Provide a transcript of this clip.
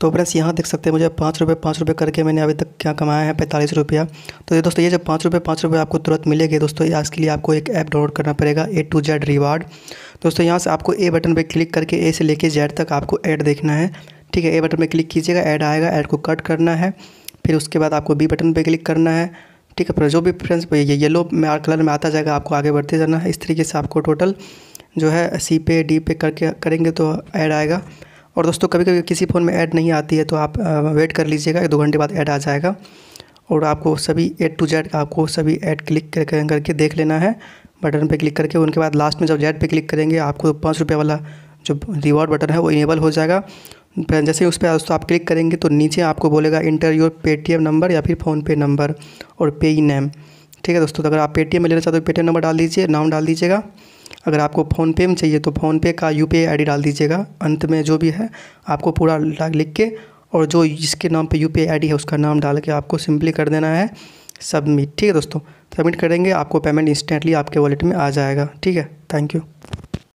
तो फ्रेंड्स यहाँ देख सकते हैं मुझे पाँच रुपये पाँच रुपये करके मैंने अभी तक क्या कमाया है पैंतालीस रुपया तो ये दोस्तों ये जब पाँच रुपये पाँच रुपये आपको तुरंत मिलेगी दोस्तों ये के लिए आपको एक ऐप डाउनलोड करना पड़ेगा ए टू जेड रिवार्ड दोस्तों यहाँ से आपको ए बटन पर क्लिक करके ए से लेके जेड तक आपको ऐड देखना है ठीक है ए बटन पर क्लिक कीजिएगा ऐड आएगा ऐड को कट करना है फिर उसके बाद आपको बी बटन पर क्लिक करना है ठीक है फिर जो भी फ्रेंड्स ये येलो में कलर में आता जाएगा आपको आगे बढ़ते जाना है इस तरीके से आपको टोटल जो है सी पे डी पे करके करेंगे तो ऐड आएगा और दोस्तों कभी कभी किसी फ़ोन में ऐड नहीं आती है तो आप वेट कर लीजिएगा एक दो घंटे बाद ऐड आ जाएगा और आपको सभी एड टू जेड आपको सभी ऐड क्लिक करके देख लेना है बटन पे क्लिक करके उनके बाद लास्ट में जब जेड पे क्लिक करेंगे आपको तो पाँच रुपये वाला जो रिवॉर्ड बटन है वो इनेबल हो जाएगा जैसे उस पर दोस्तों आप क्लिक करेंगे तो नीचे आपको बोलेगा इंटर योर पेटीएम नंबर या फिर फ़ोनपे नंबर और पे नेम ठीक है दोस्तों तो अगर आप पेटीएम में लेना चाहते हो पेटीएम नंबर डाल दीजिए नाम डाल दीजिएगा अगर आपको फ़ोनपे में चाहिए तो फ़ोनपे का यू पी आई डाल दीजिएगा अंत में जो भी है आपको पूरा लिख के और जो जिसके नाम पे यू पी है उसका नाम डाल के आपको सिंपली कर देना है सबमिट ठीक है दोस्तों सबमिट करेंगे आपको पेमेंट इंस्टेंटली आपके वॉलेट में आ जाएगा ठीक है थैंक यू